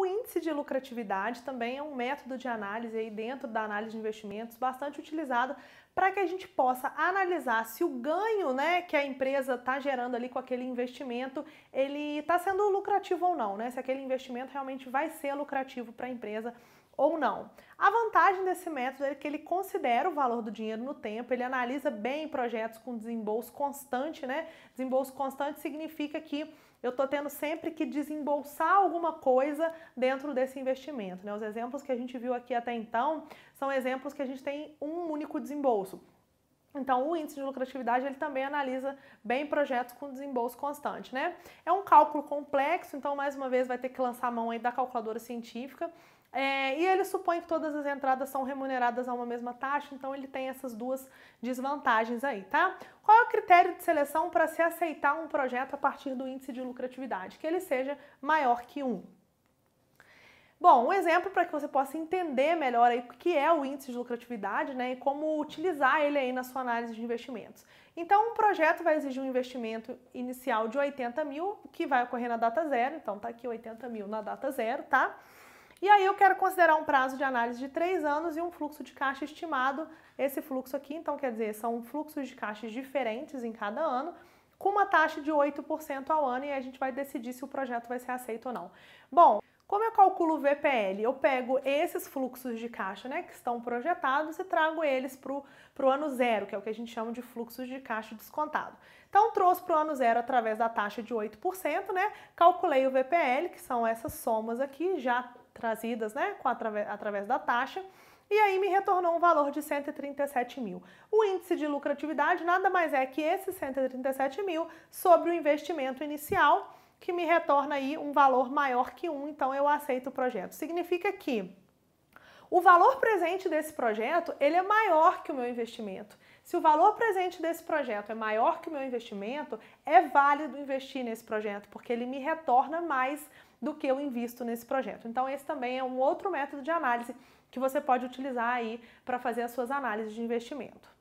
O índice de lucratividade também é um método de análise aí dentro da análise de investimentos bastante utilizado para que a gente possa analisar se o ganho né, que a empresa está gerando ali com aquele investimento, ele está sendo lucrativo ou não, né? Se aquele investimento realmente vai ser lucrativo para a empresa ou não. A vantagem desse método é que ele considera o valor do dinheiro no tempo, ele analisa bem projetos com desembolso constante, né? Desembolso constante significa que eu estou tendo sempre que desembolsar alguma coisa dentro desse investimento. Né? Os exemplos que a gente viu aqui até então são exemplos que a gente tem um único desembolso. Então, o índice de lucratividade ele também analisa bem projetos com desembolso constante, né? É um cálculo complexo, então mais uma vez vai ter que lançar a mão aí da calculadora científica. É, e ele supõe que todas as entradas são remuneradas a uma mesma taxa, então ele tem essas duas desvantagens aí, tá? Qual é o critério de seleção para se aceitar um projeto a partir do índice de lucratividade? Que ele seja maior que 1. Bom, um exemplo para que você possa entender melhor aí o que é o índice de lucratividade né, e como utilizar ele aí na sua análise de investimentos. Então, um projeto vai exigir um investimento inicial de 80 mil, que vai ocorrer na data zero, então tá aqui 80 mil na data zero, tá? E aí eu quero considerar um prazo de análise de 3 anos e um fluxo de caixa estimado, esse fluxo aqui, então quer dizer, são fluxos de caixas diferentes em cada ano, com uma taxa de 8% ao ano e a gente vai decidir se o projeto vai ser aceito ou não. Bom, como eu calculo o VPL? Eu pego esses fluxos de caixa né, que estão projetados e trago eles para o ano zero, que é o que a gente chama de fluxos de caixa descontado. Então, trouxe para o ano zero através da taxa de 8%, né? Calculei o VPL, que são essas somas aqui já trazidas né, com, através, através da taxa e aí me retornou um valor de 137 mil. O índice de lucratividade nada mais é que esse 137 mil sobre o investimento inicial que me retorna aí um valor maior que 1, então eu aceito o projeto. Significa que o valor presente desse projeto, ele é maior que o meu investimento. Se o valor presente desse projeto é maior que o meu investimento, é válido investir nesse projeto, porque ele me retorna mais do que eu invisto nesse projeto. Então esse também é um outro método de análise que você pode utilizar aí para fazer as suas análises de investimento.